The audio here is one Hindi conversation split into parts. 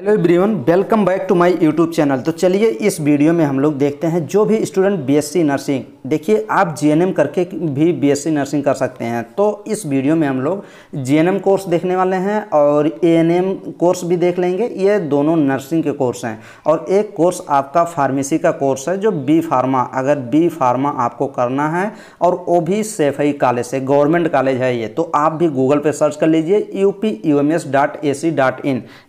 Hello everyone welcome back to my YouTube channel तो चलिए इस वीडियो में हम लोग देखते हैं जो भी स्टूडेंट बीएससी नर्सिंग देखिए आप जीएनएम करके भी बीएससी नर्सिंग कर सकते हैं तो इस वीडियो में हम लोग जीएनएम कोर्स देखने वाले हैं और एएनएम कोर्स भी देख लेंगे ये दोनों नर्सिंग के कोर्स हैं और एक कोर्स आपका फार्मेसी का कोर्स है जो बी फार्मा अगर बी फार्मा आपको करना है और वो भी सेफ कॉलेज से गवर्नमेंट कॉलेज है ये तो आप भी गूगल पर सर्च कर लीजिए यू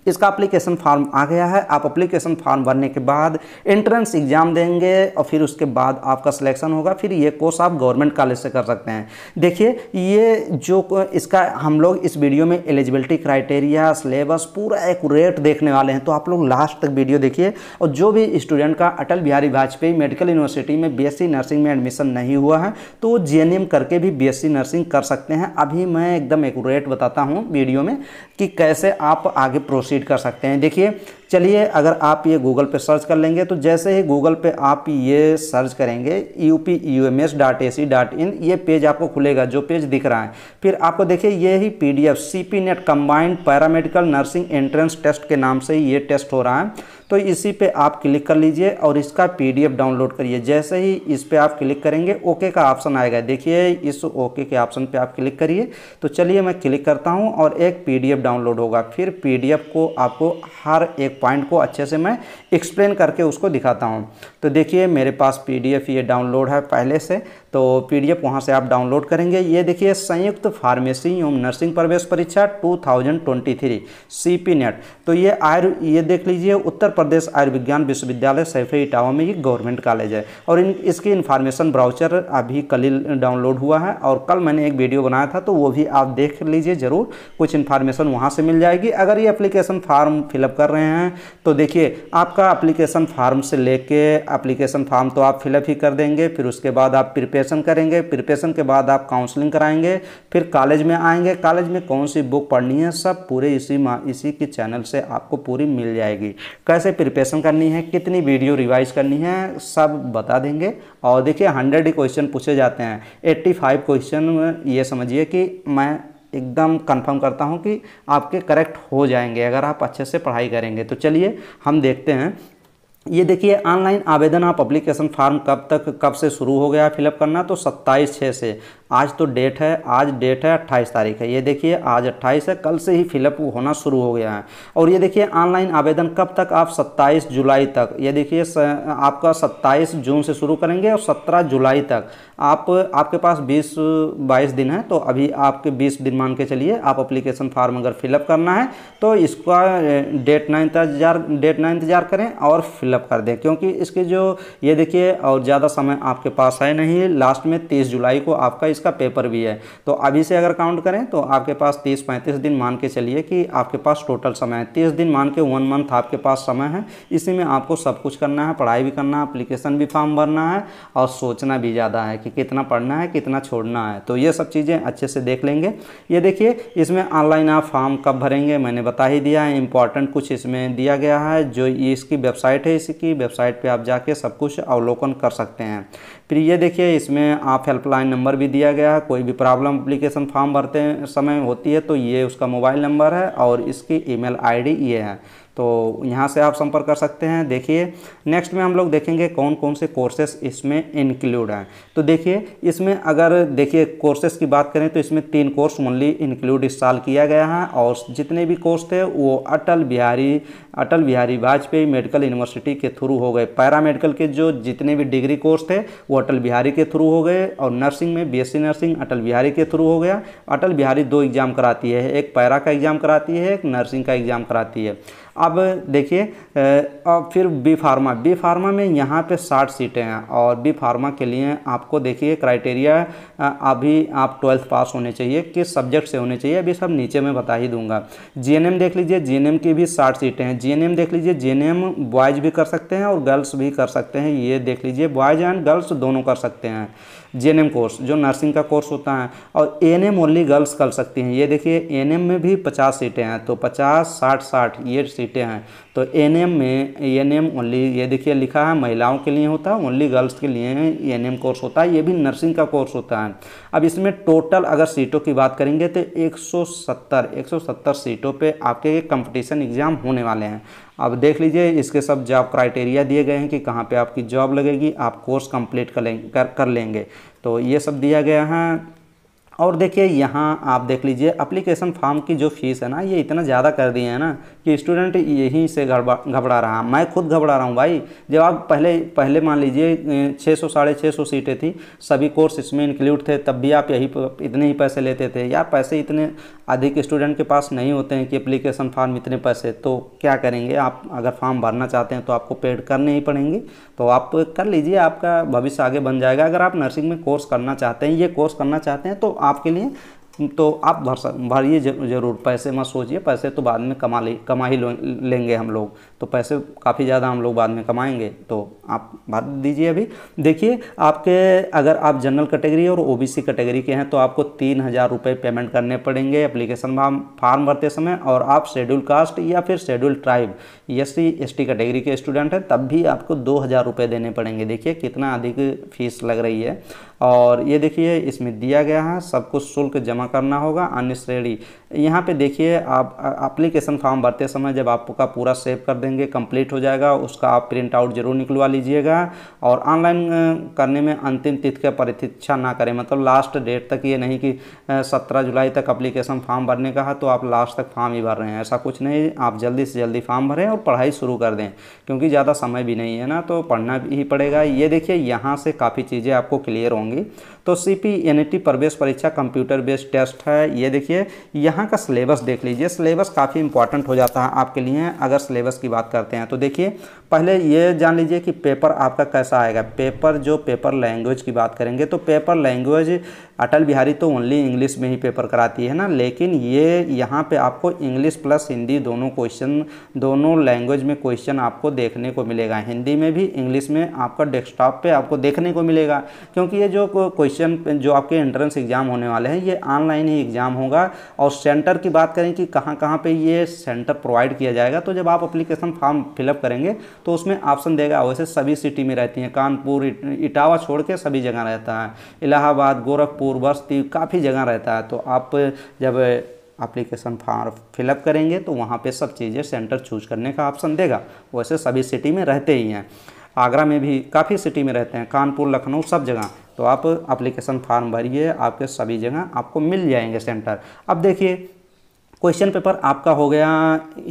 इसका अप्लीकेशन फार्म आ गया है आप अप्लीकेशन फार्म भरने के बाद एंट्रेंस एग्जाम देंगे और फिर उसके बाद आपका सिलेक्शन होगा फिर ये कोर्स आप गवर्नमेंट कॉलेज से कर सकते हैं देखिए ये जो इसका हम लोग इस वीडियो में एलिजिबिलिटी क्राइटेरिया सिलेबस पूरा एकट देखने वाले हैं तो आप लोग लास्ट तक वीडियो देखिए और जो भी स्टूडेंट का अटल बिहारी वाजपेयी मेडिकल यूनिवर्सिटी में बी नर्सिंग में एडमिशन नहीं हुआ है तो जे करके भी बी नर्सिंग कर सकते हैं अभी मैं एकदम एकूरेट बताता हूँ वीडियो में कि कैसे आप आगे प्रोसीड कर सकते हैं देखिए चलिए अगर आप ये गूगल पे सर्च कर लेंगे तो जैसे ही गूगल पे आप ये सर्च करेंगे U P U M S dot A C dot in ये पेज आपको खुलेगा जो पेज दिख रहा है फिर आपको देखिए ये ही P D F C P NET combined paramedical nursing entrance test के नाम से ये टेस्ट हो रहा है तो इसी पे आप क्लिक कर लीजिए और इसका पीडीएफ डाउनलोड करिए जैसे ही इस पर आप क्लिक करेंगे ओके का ऑप्शन आएगा देखिए इस ओके के ऑप्शन पे आप क्लिक करिए तो चलिए मैं क्लिक करता हूँ और एक पीडीएफ डाउनलोड होगा फिर पीडीएफ को आपको हर एक पॉइंट को अच्छे से मैं एक्सप्लेन करके उसको दिखाता हूँ तो देखिए मेरे पास पी ये डाउनलोड है पहले से तो पीडीएफ वहाँ से आप डाउनलोड करेंगे ये देखिए संयुक्त फार्मेसी एवं नर्सिंग प्रवेश परीक्षा 2023 पी नेट तो ये आयु ये देख लीजिए उत्तर प्रदेश आयुर्विज्ञान विश्वविद्यालय सैफे इटावा में ये गवर्नमेंट कॉलेज है और इन इसकी इन्फॉर्मेशन ब्राउचर अभी कल ही डाउनलोड हुआ है और कल मैंने एक वीडियो बनाया था तो वो भी आप देख लीजिए ज़रूर कुछ इन्फॉर्मेशन वहाँ से मिल जाएगी अगर ये अप्लीकेशन फार्म फिलअप कर रहे हैं तो देखिए आपका अप्लीकेशन फार्म से लेके अप्लीकेशन फार्म तो आप फिलअप ही कर देंगे फिर उसके बाद आप प्रिपेयर प्रिपरेशन करेंगे प्रिपरेशन के बाद आप काउंसलिंग कराएंगे फिर कॉलेज में आएंगे कॉलेज में कौन सी बुक पढ़नी है सब पूरे इसी इसी के चैनल से आपको पूरी मिल जाएगी कैसे प्रिपरेशन करनी है कितनी वीडियो रिवाइज करनी है सब बता देंगे और देखिए हंड्रेड क्वेश्चन पूछे जाते हैं एट्टी फाइव क्वेश्चन ये समझिए कि मैं एकदम कंफर्म करता हूँ कि आपके करेक्ट हो जाएंगे अगर आप अच्छे से पढ़ाई करेंगे तो चलिए हम देखते हैं ये देखिए ऑनलाइन आवेदन आप अप्लीकेशन फार्म कब तक कब से शुरू हो गया फिलअप करना तो सत्ताईस छः से आज तो डेट है आज डेट है अट्ठाईस तारीख है ये देखिए आज अट्ठाईस है कल से ही फिलअप होना शुरू हो गया है और ये देखिए ऑनलाइन आवेदन कब तक आप सत्ताईस जुलाई तक ये देखिए आपका सत्ताईस जून से शुरू करेंगे और सत्रह जुलाई तक आप आपके पास 20 22 दिन है तो अभी आपके 20 दिन मान के चलिए आप अप्लीकेशन फार्म अगर फिलअप करना है तो इसका डेट ना इंतजार डेट ना इंतजार करें और फिलअप कर दें क्योंकि इसके जो ये देखिए और ज़्यादा समय आपके पास है नहीं लास्ट में तीस जुलाई को आपका इसका पेपर भी है तो अभी से अगर काउंट करें तो आपके पास तीस पैंतीस दिन मान के चलिए कि आपके पास टोटल समय है तीस दिन मान के वन मंथ आपके पास समय है इसी में आपको सब कुछ करना है पढ़ाई भी करना है अप्लीकेशन भी फॉर्म भरना है और सोचना भी ज़्यादा है कि कि कितना पढ़ना है कितना छोड़ना है तो ये सब चीज़ें अच्छे से देख लेंगे ये देखिए इसमें ऑनलाइन आप फॉर्म कब भरेंगे मैंने बता ही दिया है इंपॉर्टेंट कुछ इसमें दिया गया है जो इसकी वेबसाइट है इसकी वेबसाइट पर आप जाके सब कुछ अवलोकन कर सकते हैं फिर ये देखिए इसमें आप हेल्पलाइन नंबर भी दिया गया है कोई भी प्रॉब्लम अप्लीकेशन फॉर्म भरते समय होती है तो ये उसका मोबाइल नंबर है और इसकी ईमेल आईडी ये है तो यहाँ से आप संपर्क कर सकते हैं देखिए नेक्स्ट में हम लोग देखेंगे कौन कौन से कोर्सेस इसमें इंक्लूड हैं तो देखिए इसमें अगर देखिए कोर्सेस की बात करें तो इसमें तीन कोर्स मनली इंक्लूड इस साल किया गया है और जितने भी कोर्स थे वो अटल बिहारी अटल बिहारी वाजपेयी मेडिकल यूनिवर्सिटी के थ्रू हो गए पैरामेडिकल के जो जितने भी डिग्री कोर्स थे वो अटल बिहारी के थ्रू हो गए और नर्सिंग में बी नर्सिंग अटल बिहारी के थ्रू हो गया अटल बिहारी दो एग्ज़ाम कराती है एक पैरा का एग्ज़ाम कराती है एक नर्सिंग का एग्ज़ाम कराती है अब देखिए और फिर बी फार्मा बी फार्मा में यहाँ पे 60 सीटें हैं और बी फार्मा के लिए आपको देखिए क्राइटेरिया अभी आप ट्वेल्थ पास होने चाहिए किस सब्जेक्ट से होने चाहिए अभी सब नीचे में बता ही दूंगा जीएनएम देख लीजिए जीएनएम की भी 60 सीटें हैं जीएनएम देख लीजिए जीएनएम बॉयज़ भी कर सकते हैं और गर्ल्स भी कर सकते हैं ये देख लीजिए बॉयज़ एंड गर्ल्स दोनों कर सकते हैं जे कोर्स जो नर्सिंग का कोर्स होता है और एन ओनली गर्ल्स कर सकती हैं ये देखिए एन में भी पचास सीटें हैं तो पचास साठ साठ ये सीट सीटें हैं तो एन एम में एन एम ओनली ये देखिए लिखा है महिलाओं के लिए होता है ओनली गर्ल्स के लिए एन एम कोर्स होता है ये भी नर्सिंग का कोर्स होता है अब इसमें टोटल अगर सीटों की बात करेंगे तो 170 170 सीटों पे आपके कंपटीशन एग्ज़ाम होने वाले हैं अब देख लीजिए इसके सब जॉब क्राइटेरिया दिए गए हैं कि कहाँ पे आपकी जॉब लगेगी आप कोर्स कंप्लीट कर, कर लेंगे तो ये सब दिया गया है और देखिए यहाँ आप देख लीजिए अप्लीकेशन फॉर्म की जो फीस है ना ये इतना ज़्यादा कर दिए हैं ना कि स्टूडेंट यहीं से घबरा रहा मैं खुद घबरा रहा हूँ भाई जब आप पहले पहले मान लीजिए छः सौ साढ़े छः सौ सीटें थी सभी कोर्स इसमें इंक्लूड थे तब भी आप यही इतने ही पैसे लेते थे यार पैसे इतने अधिक स्टूडेंट के पास नहीं होते हैं कि अप्लीकेशन फॉर्म इतने पैसे तो क्या करेंगे आप अगर फॉर्म भरना चाहते हैं तो आपको पेड करने ही पड़ेंगे तो आप कर लीजिए आपका भविष्य आगे बन जाएगा अगर आप नर्सिंग में कोर्स करना चाहते हैं ये कोर्स करना चाहते हैं तो आपके लिए तो आप भर भरिए जरूर पैसे मत सोचिए पैसे तो बाद में कमा ले कमा ही लेंगे हम लोग तो पैसे काफ़ी ज़्यादा हम लोग बाद में कमाएंगे तो आप बात दीजिए अभी देखिए आपके अगर आप जनरल कैटेगरी और ओबीसी कैटेगरी के हैं तो आपको तीन हज़ार रुपये पेमेंट करने पड़ेंगे एप्लीकेशन फार्म भरते समय और आप शेड्यूल कास्ट या फिर schedule tribe S C S T category के स्टूडेंट हैं तब भी आपको दो हज़ार रुपये देने पड़ेंगे देखिए कितना अधिक फीस लग रही है और ये देखिए इसमें दिया गया है सब कुछ शुल्क जमा करना होगा अन्य श्रेणी यहाँ पर देखिए आप एप्लीकेशन फॉर्म भरते समय जब आपका पूरा सेव कर दें देंगे कंप्लीट हो जाएगा उसका आप प्रिंट आउट जरूर निकलवा लीजिएगा और ऑनलाइन करने में अंतिम तिथि का प्रतीक्षा ना करें मतलब लास्ट डेट तक ये नहीं कि सत्रह जुलाई तक अप्लीकेशन फॉर्म भरने का है तो आप लास्ट तक फॉर्म ही भर रहे हैं ऐसा कुछ नहीं आप जल्दी से जल्दी फॉर्म भरें और पढ़ाई शुरू कर दें क्योंकि ज़्यादा समय भी नहीं है ना तो पढ़ना ही पड़ेगा ये देखिए यहाँ से काफ़ी चीज़ें आपको क्लियर होंगी तो सी पी e प्रवेश परीक्षा कंप्यूटर बेस्ड टेस्ट है ये देखिए यहाँ का सिलेबस देख लीजिए सिलेबस काफ़ी इंपॉर्टेंट हो जाता है आपके लिए अगर सिलेबस की बात बात करते हैं तो देखिए पहले ये जान लीजिए कि पेपर आपका कैसा आएगा पेपर जो पेपर लैंग्वेज की बात करेंगे तो पेपर लैंग्वेज अटल बिहारी तो ओनली इंग्लिश में ही पेपर कराती है ना लेकिन ये यहाँ पे आपको इंग्लिश प्लस हिंदी दोनों क्वेश्चन दोनों लैंग्वेज में क्वेश्चन आपको देखने को मिलेगा हिंदी में भी इंग्लिश में आपका डेस्कटॉप पे आपको देखने को मिलेगा क्योंकि ये जो क्वेश्चन जो आपके एंट्रेंस एग्ज़ाम होने वाले हैं ये ऑनलाइन ही एग्ज़ाम होगा और सेंटर की बात करें कि कहाँ कहाँ पर ये सेंटर प्रोवाइड किया जाएगा तो जब आप अप्लीकेशन हम फॉर्म फिलअप करेंगे तो उसमें ऑप्शन देगा वैसे सभी सिटी में रहती हैं कानपुर इटावा छोड़ के सभी जगह रहता है इलाहाबाद गोरखपुर बस्ती काफ़ी जगह रहता है तो आप जब एप्लीकेशन फॉर्म फिलअप करेंगे तो वहाँ पर सब चीज़ें सेंटर चूज करने का ऑप्शन देगा वैसे सभी सिटी में रहते ही हैं आगरा में भी काफ़ी सिटी में रहते हैं कानपुर लखनऊ सब जगह तो आप एप्लीकेशन फॉर्म भरिए आपके सभी जगह आपको मिल जाएंगे सेंटर अब देखिए क्वेश्चन पेपर आपका हो गया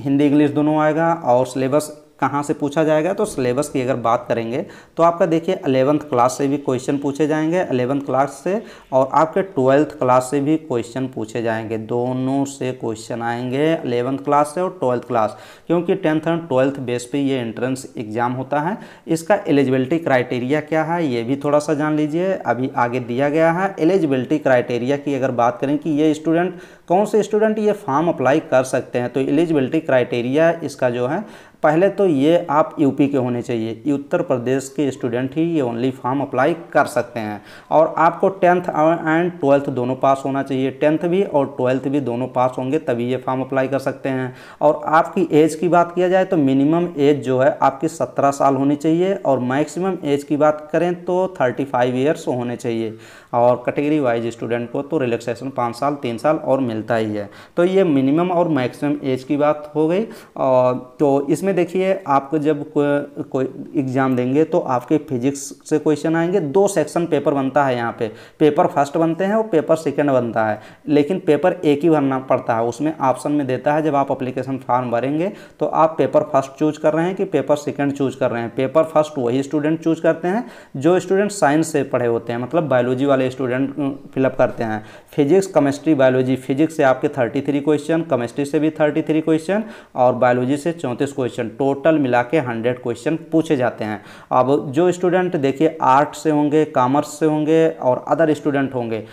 हिंदी इंग्लिश दोनों आएगा और सिलेबस कहाँ से पूछा जाएगा तो सिलेबस की अगर बात करेंगे तो आपका देखिए अलेवंथ क्लास से भी क्वेश्चन पूछे जाएंगे अलेवंथ क्लास से और आपके ट्वेल्थ क्लास से भी क्वेश्चन पूछे जाएंगे दोनों से क्वेश्चन आएंगे अलेवंथ क्लास से और ट्वेल्थ क्लास क्योंकि टेंथ एंड ट्वेल्थ बेस पे ये एंट्रेंस एग्ज़ाम होता है इसका एलिजिबिलिटी क्राइटेरिया क्या है ये भी थोड़ा सा जान लीजिए अभी आगे दिया गया है एलिजिबिलिटी क्राइटेरिया की अगर बात करें कि ये स्टूडेंट कौन से स्टूडेंट ये फॉर्म अप्लाई कर सकते हैं तो एलिजिबिलिटी क्राइटेरिया इसका जो है पहले तो ये आप यूपी के होने चाहिए उत्तर प्रदेश के स्टूडेंट ही ये ओनली फॉर्म अप्लाई कर सकते हैं और आपको टेंथ एंड ट्वेल्थ दोनों पास होना चाहिए टेंथ भी और ट्वेल्थ भी दोनों पास होंगे तभी ये फॉर्म अप्लाई कर सकते हैं और आपकी एज की बात किया जाए तो मिनिमम एज जो है आपकी सत्रह साल होनी चाहिए और मैक्सिमम एज की बात करें तो थर्टी फाइव ईयर्स होने चाहिए और कैटेगरी वाइज स्टूडेंट को तो रिलैक्सेशन पाँच साल तीन साल और मिलता ही है तो ये मिनिमम और मैक्सिमम एज की बात हो गई और तो इसमें देखिए आपको जब कोई को, एग्ज़ाम देंगे तो आपके फिजिक्स से क्वेश्चन आएंगे दो सेक्शन पेपर बनता है यहाँ पे पेपर फर्स्ट बनते हैं और पेपर सेकेंड बनता है लेकिन पेपर एक ही भरना पड़ता है उसमें ऑप्शन में देता है जब आप अप्लीकेशन फॉर्म भरेंगे तो आप पेपर फर्स्ट चूज कर रहे हैं कि पेपर सेकेंड चूज कर रहे हैं पेपर फर्स्ट वही स्टूडेंट चूज करते हैं जो स्टूडेंट साइंस से पढ़े होते हैं मतलब बायोलॉजी वाले वाले स्टूडेंट फिलअप करते हैं फिजिक्स केमिस्ट्री बायोलॉजी फिजिक्स से आपके थर्टी थ्री क्वेश्चन केमिस्ट्री से भी थर्टी थ्री क्वेश्चन और बायोलॉजी से चौंतीस क्वेश्चन टोटल मिला के हंड्रेड क्वेश्चन पूछे जाते हैं अब जो स्टूडेंट देखिए आर्ट से होंगे कॉमर्स से होंगे और अदर स्टूडेंट होंगे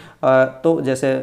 तो जैसे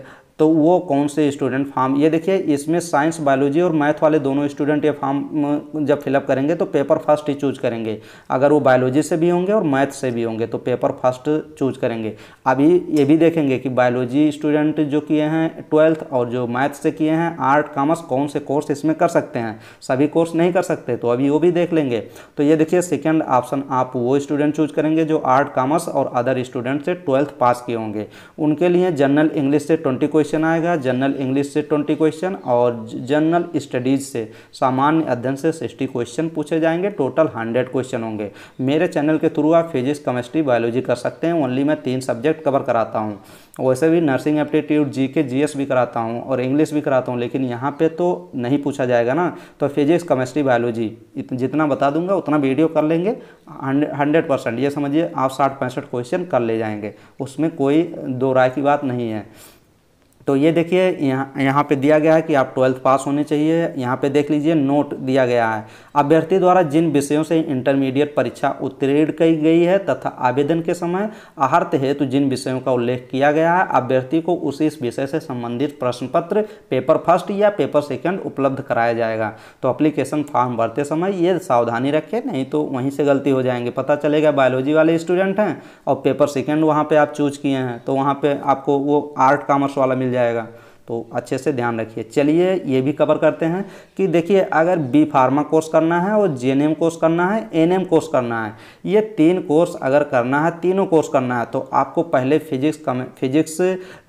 तो वो कौन से स्टूडेंट फार्म ये देखिए इसमें साइंस बायोलॉजी और मैथ वाले दोनों स्टूडेंट ये फार्म जब फिलअप करेंगे तो पेपर फर्स्ट ही चूज करेंगे अगर वो बायोलॉजी से भी होंगे और मैथ से भी होंगे तो पेपर फर्स्ट चूज करेंगे अभी ये भी देखेंगे कि बायोलॉजी स्टूडेंट जो किए हैं ट्वेल्थ और जो मैथ से किए हैं आर्ट कॉमर्स कौन से कोर्स इसमें कर सकते हैं सभी कोर्स नहीं कर सकते तो अभी वो भी देख लेंगे तो ये देखिए सेकेंड ऑप्शन आप वो स्टूडेंट चूज करेंगे जो आर्ट कॉमर्स और अदर स्टूडेंट से ट्वेल्थ पास किए होंगे उनके लिए जनरल इंग्लिश से ट्वेंटी क्वेश्चन क्वेश्चन आएगा जनरल इंग्लिश से ट्वेंटी क्वेश्चन और जनरल स्टडीज़ से सामान्य अध्ययन से सिक्सटी क्वेश्चन पूछे जाएंगे टोटल हंड्रेड क्वेश्चन होंगे मेरे चैनल के थ्रू आप फिजिक्स केमिस्ट्री बायोलॉजी कर सकते हैं ओनली मैं तीन सब्जेक्ट कवर कराता हूँ वैसे भी नर्सिंग एप्टीट्यूड जी के जी भी कराता हूँ और इंग्लिश भी कराता हूँ लेकिन यहाँ पे तो नहीं पूछा जाएगा ना तो फिजिक्स केमिस्ट्री बायोलॉजी जितना बता दूंगा उतना वीडियो कर लेंगे हंड्रेड परसेंट ये समझिए आप साठ पैंसठ क्वेश्चन कर ले जाएंगे उसमें कोई दो राय की बात नहीं है तो ये देखिए यहाँ यहाँ पे दिया गया है कि आप ट्वेल्थ पास होने चाहिए यहाँ पे देख लीजिए नोट दिया गया है अभ्यर्थी द्वारा जिन विषयों से इंटरमीडिएट परीक्षा उत्तीर्ण की गई है तथा आवेदन के समय आहर्त हेतु जिन विषयों का उल्लेख किया गया है अभ्यर्थी को उसी इस विषय से संबंधित प्रश्न पत्र पेपर फर्स्ट या पेपर सेकेंड उपलब्ध कराया जाएगा तो अप्लीकेशन फॉर्म भरते समय ये सावधानी रखें नहीं तो वहीं से गलती हो जाएंगे पता चलेगा बायोलॉजी वाले स्टूडेंट हैं और पेपर सेकेंड वहाँ पर आप चूज किए हैं तो वहाँ पर आपको वो आर्ट कॉमर्स वाला मिल जाएगा तो अच्छे से ध्यान रखिए चलिए ये भी कवर करते हैं कि देखिए अगर बी फार्मा कोर्स करना है और जे एन एम कोर्स करना है एन एम कोर्स करना है ये तीन कोर्स अगर करना है तीनों कोर्स करना है तो आपको पहले फिजिक्स कम फिजिक्स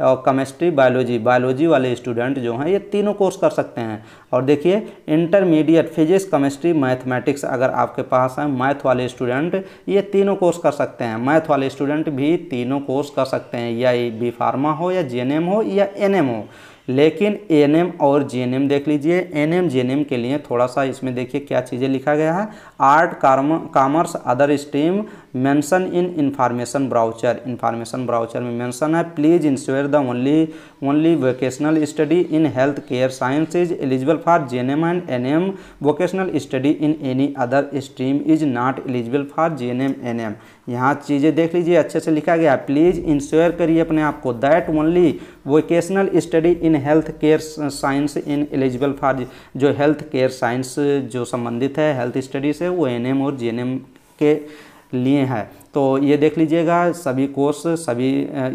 और केमिस्ट्री बायोलॉजी बायोलॉजी वाले स्टूडेंट जो हैं ये तीनों कोर्स कर सकते हैं और देखिए इंटरमीडिएट फिजिक्स केमिस्ट्री मैथमेटिक्स अगर आपके पास हैं मैथ वाले स्टूडेंट ये तीनों कोर्स कर सकते हैं मैथ वाले स्टूडेंट भी तीनों कोर्स कर सकते हैं या बी फार्मा हो या जे हो या एन हो लेकिन एन और जे देख लीजिए एन एम के लिए थोड़ा सा इसमें देखिए क्या चीज़ें लिखा गया है आर्ट कार्म commerce other stream mention in information brochure information brochure में मेंशन है please ensure the only only vocational study in health care science is eligible for GNM and NM vocational study in any other stream is not eligible for GNM NM यहाँ चीज़ें देख लीजिए अच्छे से लिखा गया प्लीज़ इंश्योर करिए अपने आप को that only vocational study in health care science in eligible for जो हेल्थ केयर साइंस जो संबंधित है हेल्थ स्टडी से वो एनएम और एम के लिए हैं तो ये देख लीजिएगा सभी कोर्स सभी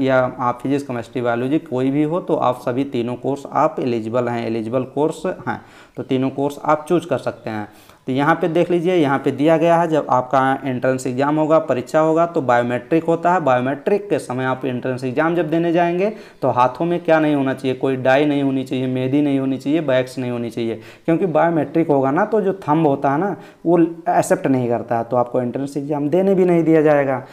या आप फिजिक्स केमिस्ट्री बायोलॉजी कोई भी हो तो आप सभी तीनों कोर्स आप एलिजिबल हैं एलिजिबल कोर्स हैं तो तीनों कोर्स आप चूज कर सकते हैं तो यहाँ पे देख लीजिए यहाँ पे दिया गया है जब आपका एंट्रेंस एग्जाम होगा परीक्षा होगा तो बायोमेट्रिक होता है बायोमेट्रिक के समय आप एंट्रेंस एग्जाम जब देने जाएंगे तो हाथों में क्या नहीं होना चाहिए कोई डाई नहीं होनी चाहिए मेदी नहीं होनी चाहिए बैग्स नहीं होनी चाहिए क्योंकि बायोमेट्रिक होगा ना तो जो थम्ब होता है ना वो एक्सेप्ट नहीं करता है तो आपको एंट्रेंस एग्जाम देने भी नहीं दिया जाएगा जाएगा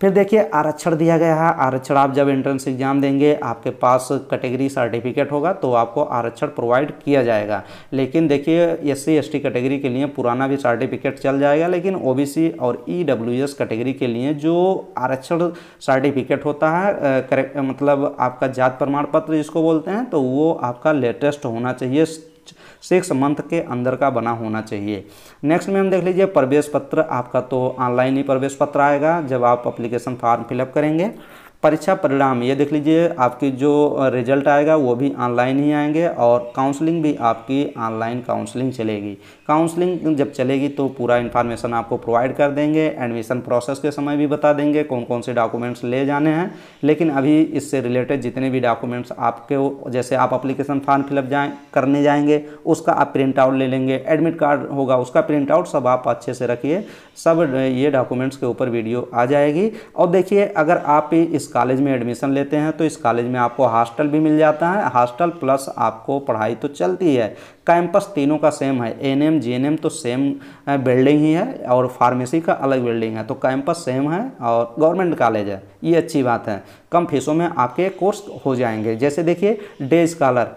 फिर देखिए आरक्षण दिया गया है आरक्षण आप जब एंट्रेंस एग्ज़ाम देंगे आपके पास कैटेगरी सर्टिफिकेट होगा तो आपको आरक्षण प्रोवाइड किया जाएगा लेकिन देखिए S C S T category के लिए पुराना भी सर्टिफिकेट चल जाएगा लेकिन ओ बी सी और ई डब्ल्यू एस कैटेगरी के लिए जो आरक्षण सर्टिफिकेट होता है करेक्ट मतलब आपका जात प्रमाण पत्र जिसको बोलते हैं तो वो आपका लेटेस्ट होना चाहिए सिक्स मंथ के अंदर का बना होना चाहिए नेक्स्ट में हम देख लीजिए प्रवेश पत्र आपका तो ऑनलाइन ही प्रवेश पत्र आएगा जब आप अप्लीकेशन फॉर्म फिलअप करेंगे परीक्षा परिणाम ये देख लीजिए आपकी जो रिजल्ट आएगा वो भी ऑनलाइन ही आएंगे और काउंसलिंग भी आपकी ऑनलाइन काउंसलिंग चलेगी काउंसलिंग जब चलेगी तो पूरा इन्फॉर्मेशन आपको प्रोवाइड कर देंगे एडमिशन प्रोसेस के समय भी बता देंगे कौन कौन से डॉक्यूमेंट्स ले जाने हैं लेकिन अभी इससे रिलेटेड जितने भी डॉक्यूमेंट्स आपके जैसे आप अप्लीकेशन फॉर्म फिलअप जाए करने जाएंगे उसका आप प्रिंट आउट ले लेंगे एडमिट कार्ड होगा उसका प्रिंट आउट सब आप अच्छे से रखिए सब ये डॉक्यूमेंट्स के ऊपर वीडियो आ जाएगी और देखिए अगर आप इस कॉलेज में एडमिशन लेते हैं तो इस कॉलेज में आपको हॉस्टल भी मिल जाता है हॉस्टल प्लस आपको पढ़ाई तो चलती है कैंपस तीनों का सेम है N M G N M तो सेम बिल्डिंग ही है और फार्मेसी का अलग बिल्डिंग है तो कैंपस सेम है और गवर्नमेंट कॉलेज है ये अच्छी बात है कम फीसों में आपके कोर्स हो जाएंगे जैसे देखिए डे स्कॉलर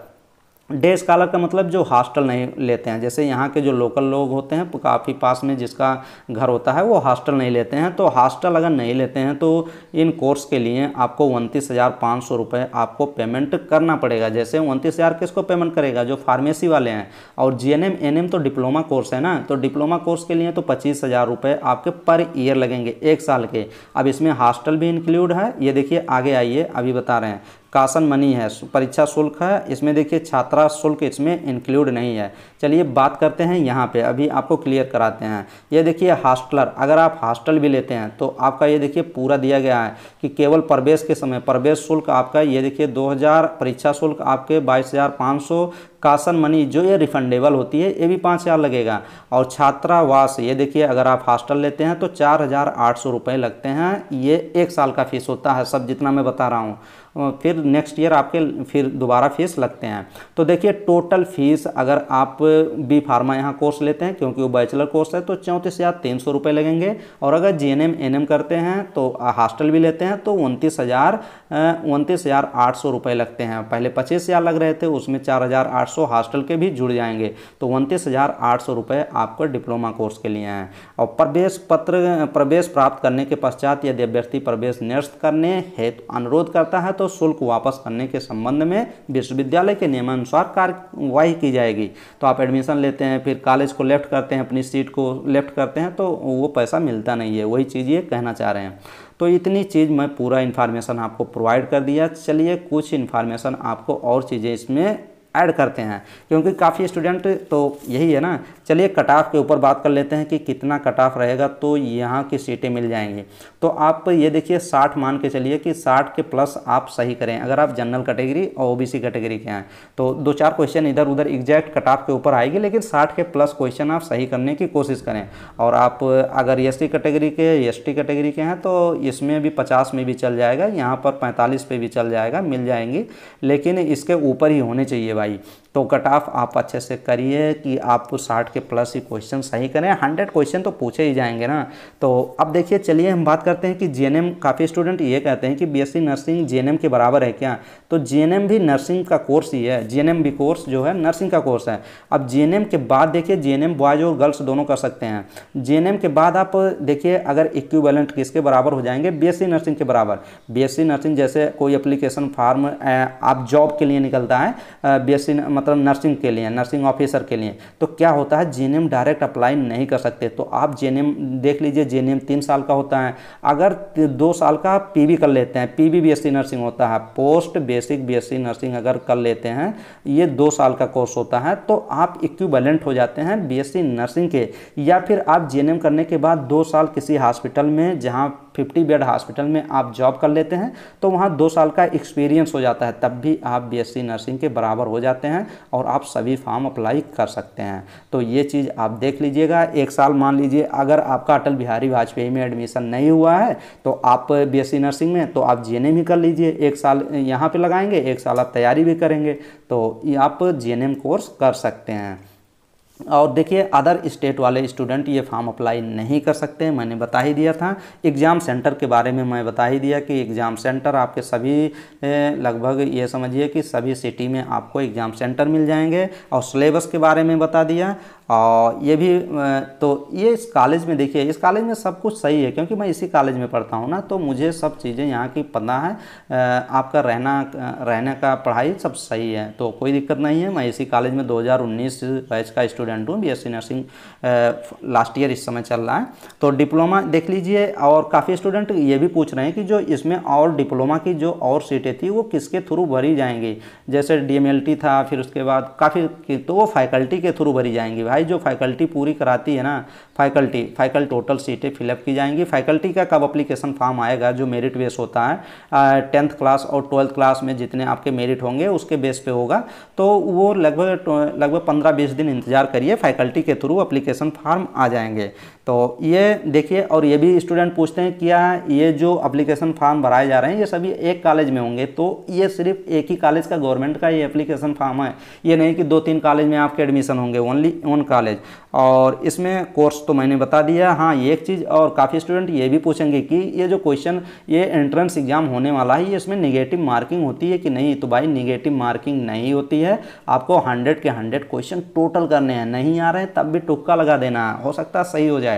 डे स्कॉलर का मतलब जो हॉस्टल नहीं लेते हैं जैसे यहाँ के जो लोकल लोग होते हैं काफ़ी पास में जिसका घर होता है वो हॉस्टल नहीं लेते हैं तो हॉस्टल अगर नहीं लेते हैं तो इन कोर्स के लिए आपको उनतीस हज़ार पाँच सौ रुपये आपको पेमेंट करना पड़ेगा जैसे उनतीस हज़ार किसको पेमेंट करेगा जो फार्मेसी वाले हैं और G N M N M तो डिप्लोमा कोर्स है ना तो डिप्लोमा कोर्स के लिए तो पच्चीस हज़ार रुपये आपके पर ईयर लगेंगे एक साल के अब इसमें हॉस्टल भी इंक्लूड है ये देखिए आगे आइए अभी बता रहे हैं कासन मनी है परीक्षा शुल्क है इसमें देखिए छात्रा शुल्क इसमें इंक्लूड नहीं है चलिए बात करते हैं यहाँ पे अभी आपको क्लियर कराते हैं ये देखिए हॉस्टलर अगर आप हॉस्टल भी लेते हैं तो आपका ये देखिए पूरा दिया गया है कि केवल प्रवेश के समय प्रवेश शुल्क आपका ये देखिए दो परीक्षा शुल्क आपके बाईस कासन मनी जो ये रिफंडेबल होती है ये भी पाँच हज़ार लगेगा और छात्रावास ये देखिए अगर आप हॉस्टल लेते हैं तो चार हज़ार आठ सौ रुपये लगते हैं ये एक साल का फीस होता है सब जितना मैं बता रहा हूँ फिर नेक्स्ट ईयर आपके फिर दोबारा फीस लगते हैं तो देखिए टोटल फीस अगर आप बी फार्मा यहाँ कोर्स लेते हैं क्योंकि वो बैचलर कोर्स है तो चौंतीस हज़ार तीन सौ रुपये लगेंगे और अगर G N M N M करते हैं तो हॉस्टल भी लेते हैं तो उनतीस हज़ार उनतीस हज़ार आठ सौ रुपये लगते हैं पहले पच्चीस हज़ार लग रहे थे उसमें चार हज़ार आठ सौ हॉस्टल के भी जुड़ जाएंगे तो उनतीस हज़ार आठ सौ रुपये आपको डिप्लोमा कोर्स के लिए हैं और प्रवेश पत्र प्रवेश प्राप्त करने के पश्चात यदि अभ्यर्थी प्रवेश निरस्त करने हेतु अनुरोध करता है तो शुल्क वापस करने के संबंध में विश्वविद्यालय के नियमानुसार कार्यवाही की जाएगी तो आप आप एडमिशन लेते हैं फिर कॉलेज को लेफ्ट करते हैं अपनी सीट को लेफ्ट करते हैं तो वो पैसा मिलता नहीं है वही चीज़ ये कहना चाह रहे हैं तो इतनी चीज़ मैं पूरा इन्फॉर्मेशन आपको प्रोवाइड कर दिया चलिए कुछ इन्फॉर्मेशन आपको और चीज़ें इसमें ऐड करते हैं क्योंकि काफ़ी स्टूडेंट तो यही है ना चलिए कट ऑफ के ऊपर बात कर लेते हैं कि कितना कट ऑफ रहेगा तो यहाँ की सीटें मिल जाएंगी तो आप ये देखिए साठ मान के चलिए कि साठ के प्लस आप सही करें अगर आप जनरल कैटेगरी और ओबीसी कैटेगरी के हैं तो दो चार क्वेश्चन इधर उधर एग्जैक्ट कट ऑफ के ऊपर आएगी लेकिन साठ के प्लस क्वेश्चन आप सही करने की कोशिश करें और आप अगर एस कैटेगरी के एस कैटेगरी के हैं तो इसमें भी पचास में भी चल जाएगा यहाँ पर पैंतालीस पे भी चल जाएगा मिल जाएंगी लेकिन इसके ऊपर ही होने चाहिए भाई Okay. तो कट ऑफ आप अच्छे से करिए कि आपको साठ के प्लस ही क्वेश्चन सही करें हंड्रेड क्वेश्चन तो पूछे ही जाएंगे ना तो अब देखिए चलिए हम बात करते हैं कि जे काफ़ी स्टूडेंट ये कहते हैं कि बी नर्सिंग जे के बराबर है क्या तो जे भी नर्सिंग का कोर्स ही है जे भी कोर्स जो है नर्सिंग का कोर्स है अब जे के बाद देखिए जेएनएम बॉयज़ और गर्ल्स दोनों कर सकते हैं जे के बाद आप देखिए अगर इक्वेलेंट किसके बराबर हो जाएंगे बी नर्सिंग के बराबर बी नर्सिंग जैसे कोई अप्लीकेशन फार्म आप जॉब के लिए निकलता है बी मतलब मतलब नर्सिंग के लिए नर्सिंग ऑफिसर के लिए तो क्या होता है जे डायरेक्ट अप्लाई नहीं कर सकते तो आप जे देख लीजिए जे तीन साल का होता है अगर दो साल का पी कर लेते हैं पी बी नर्सिंग होता है पोस्ट बेसिक बी नर्सिंग अगर कर लेते हैं ये दो साल का कोर्स होता है तो आप इक्विवेलेंट हो जाते हैं बी नर्सिंग के या फिर आप जे करने के बाद दो साल किसी हॉस्पिटल में जहाँ फिफ्टी बेड हॉस्पिटल में आप जॉब कर लेते हैं तो वहाँ दो साल का एक्सपीरियंस हो जाता है तब भी आप बी नर्सिंग के बराबर हो जाते हैं और आप सभी फॉर्म अप्लाई कर सकते हैं तो ये चीज़ आप देख लीजिएगा एक साल मान लीजिए अगर आपका अटल बिहारी वाजपेयी में एडमिशन नहीं हुआ है तो आप बी नर्सिंग में तो आप जी भी कर लीजिए एक साल यहाँ पर लगाएंगे एक साल आप तैयारी भी करेंगे तो आप जी कोर्स कर सकते हैं और देखिए अदर स्टेट वाले स्टूडेंट ये फॉर्म अप्लाई नहीं कर सकते मैंने बता ही दिया था एग्ज़ाम सेंटर के बारे में मैं बता ही दिया कि एग्ज़ाम सेंटर आपके सभी लगभग ये समझिए कि सभी सिटी में आपको एग्ज़ाम सेंटर मिल जाएंगे और सिलेबस के बारे में बता दिया और ये भी तो ये इस कॉलेज में देखिए इस कॉलेज में सब कुछ सही है क्योंकि मैं इसी कॉलेज में पढ़ता हूँ ना तो मुझे सब चीज़ें यहाँ की पता है आपका रहना रहने का पढ़ाई सब सही है तो कोई दिक्कत नहीं है मैं इसी कॉलेज में 2019 बैच का स्टूडेंट हूँ बीएससी नर्सिंग लास्ट ईयर इस समय चल रहा है तो डिप्लोमा देख लीजिए और काफ़ी स्टूडेंट ये भी पूछ रहे हैं कि जो इसमें और डिप्लोमा की जो और सीटें थी वो किसके थ्रू भरी जाएंगी जैसे डी था फिर उसके बाद काफ़ी तो वो फैकल्टी के थ्रू भरी जाएंगी भाई जो फैकल्टी पूरी कराती है ना फैकल्टी फैकल टोटल सीटें फिलअप की जाएंगी फैकल्टी का कब अप्लीकेशन फॉर्म आएगा जो मेरिट बेस होता है टेंथ क्लास और ट्वेल्थ क्लास में जितने आपके मेरिट होंगे उसके बेस पे होगा तो वो लगभग लगभग पंद्रह बीस दिन इंतजार करिए फैकल्टी के थ्रू अप्लीकेशन फॉर्म आ जाएंगे तो ये देखिए और ये भी स्टूडेंट पूछते हैं क्या ये जो अप्लीकेशन फॉर्म भराए जा रहे हैं ये सभी एक कॉलेज में होंगे तो ये सिर्फ एक ही कॉलेज का गवर्नमेंट का ये अप्लीकेशन फॉर्म है ये नहीं कि दो तीन कॉलेज में आपके एडमिशन होंगे ओनली ओन कॉलेज और इसमें कोर्स तो मैंने बता दिया हाँ ये एक चीज़ और काफ़ी स्टूडेंट ये भी पूछेंगे कि ये जो क्वेश्चन ये एंट्रेंस एग्जाम होने वाला है ये इसमें निगेटिव मार्किंग होती है कि नहीं तो भाई निगेटिव मार्किंग नहीं होती है आपको हंड्रेड के हंड्रेड क्वेश्चन टोटल करने हैं नहीं आ रहे तब भी टुक्का लगा देना हो सकता सही हो जाए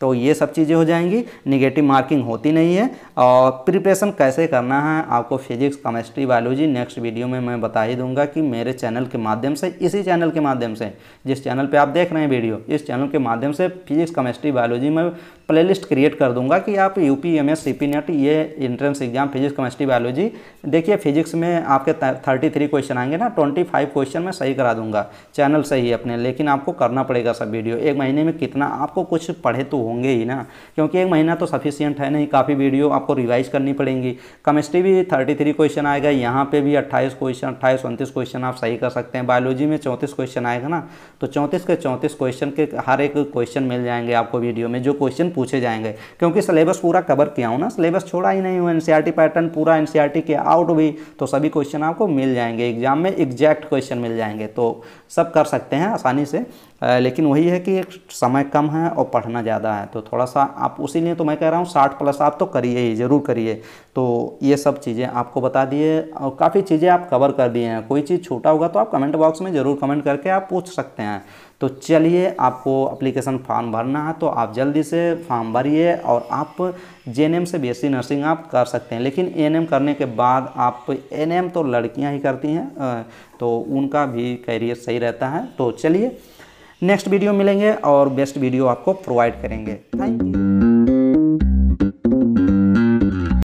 तो ये सब चीज़ें हो जाएंगी निगेटिव मार्किंग होती नहीं है और प्रिपरेशन कैसे करना है आपको physics chemistry biology next video में मैं बता ही दूंगा कि मेरे चैनल के माध्यम से इसी चैनल के माध्यम से जिस चैनल पर आप देख रहे हैं वीडियो इस चैनल के माध्यम से फिजिक्स केमिस्ट्री बायोलॉजी में प्लेलिस्ट क्रिएट कर दूंगा कि आप U P M S C P NET ये entrance exam physics chemistry biology देखिए फिजिक्स में आपके थर्टी थ्री क्वेश्चन आएंगे ना ट्वेंटी फाइव क्वेश्चन मैं सही करा दूंगा चैनल से ही अपने लेकिन आपको करना पड़ेगा सब वीडियो एक महीने में कितना आपको कुछ पढ़े तो होंगे ही ना क्योंकि एक महीना तो सफिशियंट है नहीं काफ़ी वीडियो आपको रिवाइज करनी पड़ेंगी केमिस्ट्री भी थर्टी थ्री क्वेश्चन आएगा यहाँ पे भी अट्ठाईस क्वेश्चन अट्ठाईस उनतीस क्वेश्चन आप सही कर सकते हैं बायोलॉजी में चौंतीस क्वेश्चन आएगा ना तो चौंतीस के चौंतीस क्वेश्चन के हर एक क्वेश्चन मिल जाएंगे आपको वीडियो में जो क्वेश्चन पूछे जाएंगे क्योंकि सिलेबस पूरा कवर किया हूँ ना सिलेबस छोड़ा ही नहीं हूँ एन पैटर्न पूरा एन के आउट भी तो सभी क्वेश्चन आपको मिल जाएंगे एग्जाम में एग्जैक्ट क्वेश्चन मिल जाएंगे तो सब कर सकते हैं आसानी से लेकिन वही है कि एक समय कम है और पढ़ना ज़्यादा है तो थोड़ा सा आप उसी लिए तो मैं कह रहा हूँ साठ प्लस आप तो करिए ही ज़रूर करिए तो ये सब चीज़ें आपको बता दिए और काफ़ी चीज़ें आप कवर कर दिए हैं कोई चीज़ छूटा होगा तो आप कमेंट बॉक्स में ज़रूर कमेंट करके आप पूछ सकते हैं तो चलिए आपको अप्लीकेशन फॉर्म भरना है तो आप जल्दी से फॉर्म भरिए और आप जे से बी नर्सिंग आप कर सकते हैं लेकिन एन करने के बाद आप एन तो लड़कियाँ ही करती हैं तो उनका भी कैरियर सही रहता है तो चलिए नेक्स्ट वीडियो मिलेंगे और बेस्ट वीडियो आपको प्रोवाइड करेंगे थैंक यू